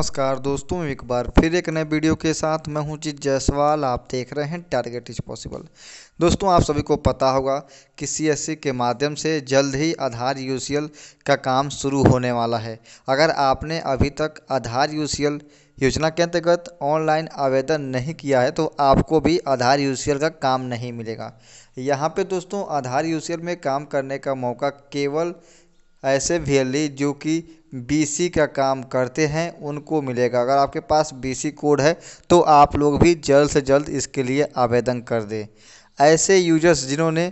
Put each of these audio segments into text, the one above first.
नमस्कार दोस्तों एक बार फिर एक नए वीडियो के साथ मैं हूं जी जायसवाल आप देख रहे हैं टारगेट इज पॉसिबल दोस्तों आप सभी को पता होगा कि सी के माध्यम से जल्द ही आधार यू का काम शुरू होने वाला है अगर आपने अभी तक आधार यू योजना के अंतर्गत ऑनलाइन आवेदन नहीं किया है तो आपको भी आधार यू का काम नहीं मिलेगा यहाँ पर दोस्तों आधार यू में काम करने का मौका केवल ऐसे वैली जो कि बीसी का काम करते हैं उनको मिलेगा अगर आपके पास बीसी कोड है तो आप लोग भी जल्द से जल्द इसके लिए आवेदन कर दें ऐसे यूजर्स जिन्होंने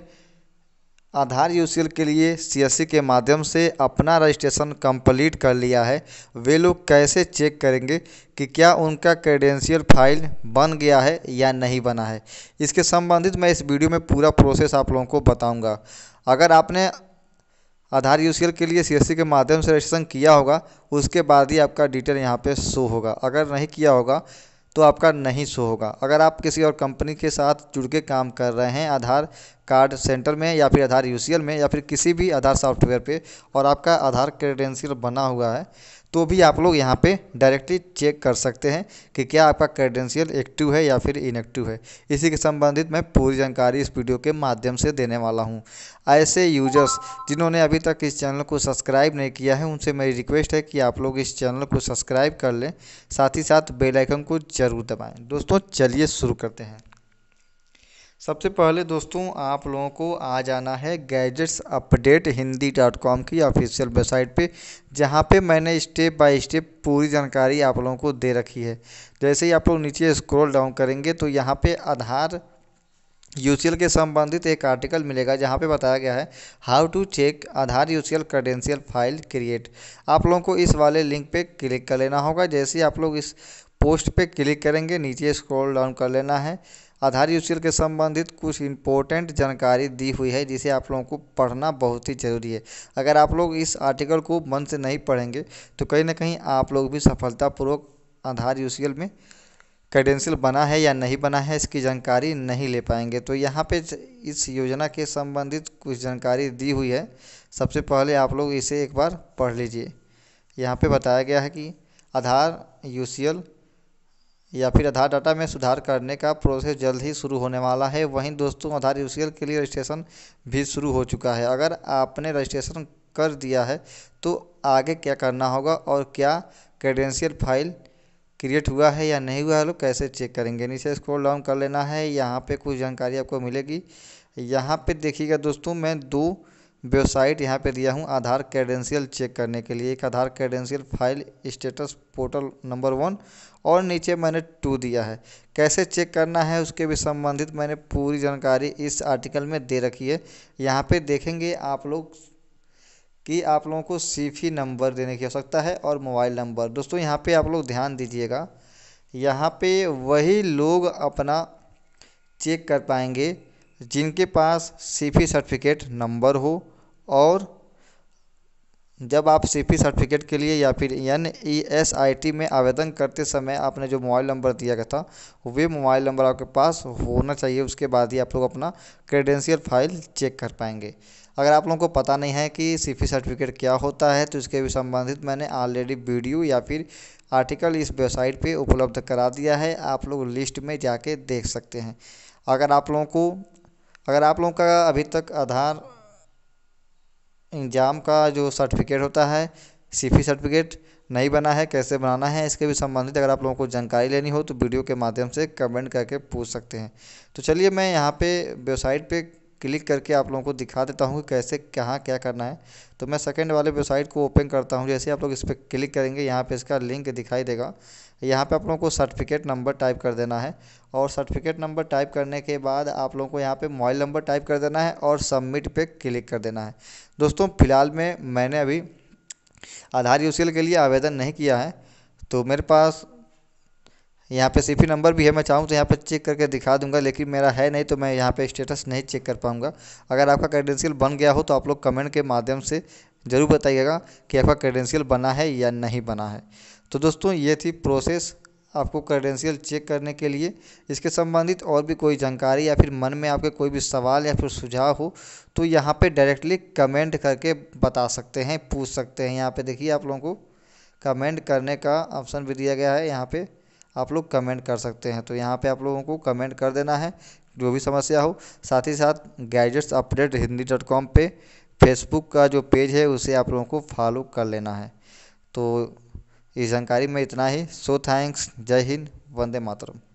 आधार यूसील के लिए सीएससी के माध्यम से अपना रजिस्ट्रेशन कंप्लीट कर लिया है वे लोग कैसे चेक करेंगे कि क्या उनका क्रेडेंशियल फाइल बन गया है या नहीं बना है इसके संबंधित मैं इस वीडियो में पूरा प्रोसेस आप लोगों को बताऊंगा अगर आपने आधार यू के लिए सी के माध्यम से रजिस्ट्रेशन किया होगा उसके बाद ही आपका डिटेल यहाँ पे शो होगा अगर नहीं किया होगा तो आपका नहीं शो होगा अगर आप किसी और कंपनी के साथ जुड़ के काम कर रहे हैं आधार कार्ड सेंटर में या फिर आधार यू में या फिर किसी भी आधार सॉफ्टवेयर पे और आपका आधार क्रेडेंशियल बना हुआ है तो भी आप लोग यहाँ पे डायरेक्टली चेक कर सकते हैं कि क्या आपका क्रेडेंशियल एक्टिव है या फिर इनएक्टिव है इसी के संबंधित मैं पूरी जानकारी इस वीडियो के माध्यम से देने वाला हूँ ऐसे यूजर्स जिन्होंने अभी तक इस चैनल को सब्सक्राइब नहीं किया है उनसे मेरी रिक्वेस्ट है कि आप लोग इस चैनल को सब्सक्राइब कर लें साथ ही साथ बेलाइकन को जरूर दबाएँ दोस्तों चलिए शुरू करते हैं सबसे पहले दोस्तों आप लोगों को आ जाना है gadgets update Hindi dot com की ऑफिशियल वेबसाइट पे जहाँ पे मैंने स्टेप बाय स्टेप पूरी जानकारी आप लोगों को दे रखी है जैसे ही आप लोग नीचे स्क्रॉल डाउन करेंगे तो यहाँ पे आधार यू के संबंधित एक आर्टिकल मिलेगा जहाँ पे बताया गया है how to check Aadhaar U C file create आप लोगों को इस वाले लिंक पे क्लिक कर लेना होगा जैसे ही आप लोग इस पोस्ट पे क्लिक करेंगे नीचे स्क्रॉल डाउन कर लेना है आधार यूसीएल के संबंधित कुछ इंपॉर्टेंट जानकारी दी हुई है जिसे आप लोगों को पढ़ना बहुत ही ज़रूरी है अगर आप लोग इस आर्टिकल को मन से नहीं पढ़ेंगे तो कहीं ना कहीं आप लोग भी सफलतापूर्वक आधार यूसीएल में क्रेडेंशियल बना है या नहीं बना है इसकी जानकारी नहीं ले पाएंगे तो यहाँ पे इस योजना के संबंधित कुछ जानकारी दी हुई है सबसे पहले आप लोग इसे एक बार पढ़ लीजिए यहाँ पे बताया गया है कि आधार यूसीएल या फिर आधार डाटा में सुधार करने का प्रोसेस जल्द ही शुरू होने वाला है वहीं दोस्तों आधार यूसीएल के लिए रजिस्ट्रेशन भी शुरू हो चुका है अगर आपने रजिस्ट्रेशन कर दिया है तो आगे क्या करना होगा और क्या क्रेडेंशियल फाइल क्रिएट हुआ है या नहीं हुआ है लोग कैसे चेक करेंगे नीचे स्क्रॉल डाउन कर लेना है यहाँ पे कुछ जानकारी आपको मिलेगी यहाँ पे देखिएगा दोस्तों मैं दो वेबसाइट यहाँ पे दिया हूँ आधार क्रेडेंशियल चेक करने के लिए एक Aadhaar credential file status portal number one और नीचे मैंने टू दिया है कैसे चेक करना है उसके भी संबंधित मैंने पूरी जानकारी इस आर्टिकल में दे रखी है यहाँ पे देखेंगे आप लोग कि आप लोगों को सी नंबर देने की आवश्यकता है और मोबाइल नंबर दोस्तों यहाँ पर आप लोग ध्यान दीजिएगा यहाँ पर वही लोग अपना चेक कर पाएंगे जिनके पास सी सर्टिफिकेट नंबर हो और जब आप सी सर्टिफिकेट के लिए या फिर N E S I T में आवेदन करते समय आपने जो मोबाइल नंबर दिया गया था वे मोबाइल नंबर आपके पास होना चाहिए उसके बाद ही आप लोग अपना क्रेडेंशियल फाइल चेक कर पाएंगे अगर आप लोगों को पता नहीं है कि सी सर्टिफिकेट क्या होता है तो इसके भी संबंधित मैंने ऑलरेडी वीडियो या फिर आर्टिकल इस वेबसाइट पर उपलब्ध करा दिया है आप लोग लिस्ट में जाके देख सकते हैं अगर आप लोगों को अगर आप लोगों का अभी तक आधार एग्ज़ाम का जो सर्टिफिकेट होता है सीफी सर्टिफिकेट नहीं बना है कैसे बनाना है इसके भी संबंधित अगर आप लोगों को जानकारी लेनी हो तो वीडियो के माध्यम से कमेंट करके पूछ सकते हैं तो चलिए मैं यहाँ पे वेबसाइट पे क्लिक करके आप लोगों को दिखा देता हूँ कि कैसे कहाँ क्या करना है तो मैं सेकंड वाले वेबसाइट को ओपन करता हूँ जैसे आप लोग इस पर क्लिक करेंगे यहाँ पे इसका लिंक दिखाई देगा यहाँ पे आप लोगों को सर्टिफिकेट नंबर टाइप कर देना है और सर्टिफिकेट नंबर टाइप करने के बाद आप लोगों को यहाँ पे मोबाइल नंबर टाइप कर देना है और सबमिट पे क्लिक कर देना है दोस्तों फ़िलहाल में मैंने अभी आधार यूसील के लिए आवेदन नहीं किया है तो मेरे पास यहाँ पे सीपी नंबर भी है मैं चाहूँ तो यहाँ पे चेक करके दिखा दूंगा लेकिन मेरा है नहीं तो मैं यहाँ पे स्टेटस नहीं चेक कर पाऊँगा अगर आपका क्रेडेंशियल बन गया हो तो आप लोग कमेंट के माध्यम से ज़रूर बताइएगा कि आपका क्रेडेंशियल बना है या नहीं बना है तो दोस्तों ये थी प्रोसेस आपको क्रेडेंशियल चेक करने के लिए इसके संबंधित और भी कोई जानकारी या फिर मन में आपके कोई भी सवाल या फिर सुझाव हो तो यहाँ पर डायरेक्टली कमेंट करके बता सकते हैं पूछ सकते हैं यहाँ पर देखिए आप लोगों को कमेंट करने का ऑप्शन भी दिया गया है यहाँ पर आप लोग कमेंट कर सकते हैं तो यहाँ पे आप लोगों को कमेंट कर देना है जो भी समस्या हो साथ ही साथ gadgets update Hindi dot com पर फेसबुक का जो पेज है उसे आप लोगों को फॉलो कर लेना है तो इस जानकारी में इतना ही सो थैंक्स जय हिंद वंदे मातरम